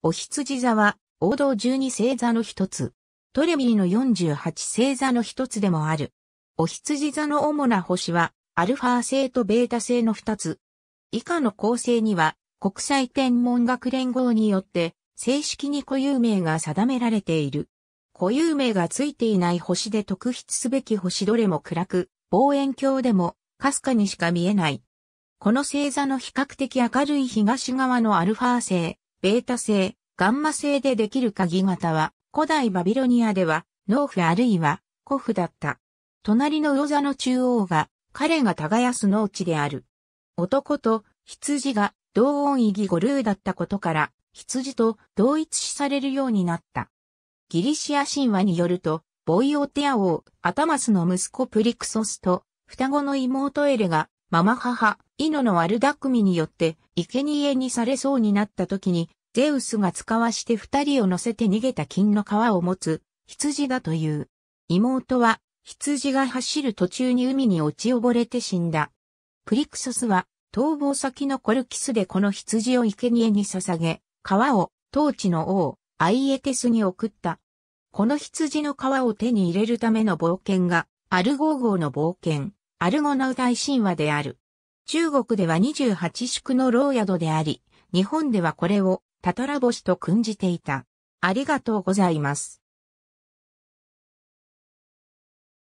お羊座は、王道12星座の一つ。トレミーの48星座の一つでもある。お羊座の主な星は、アルファ星とベータ星の二つ。以下の構成には、国際天文学連合によって、正式に固有名が定められている。固有名がついていない星で特筆すべき星どれも暗く、望遠鏡でも、かすかにしか見えない。この星座の比較的明るい東側のアルファ星、ベータ製、ガンマ製でできる鍵型は、古代バビロニアでは、農夫あるいは、古夫だった。隣の魚座の中央が、彼が耕す農地である。男と羊が同音異義語ルーだったことから、羊と同一視されるようになった。ギリシア神話によると、ボイオテア王、アタマスの息子プリクソスと、双子の妹エレが、ママ母、イノのアルダクミによって、生贄にされそうになった時に、ゼウスが使わして二人を乗せて逃げた金の皮を持つ羊だという。妹は羊が走る途中に海に落ち溺れて死んだ。プリクソスは逃亡先のコルキスでこの羊を生贄に捧げ、皮を当地の王、アイエテスに送った。この羊の皮を手に入れるための冒険が、アルゴー号の冒険、アルゴナウ大神話である。中国では28宿の牢宿であり、日本ではこれをタトラ星と訓じていた。ありがとうございます。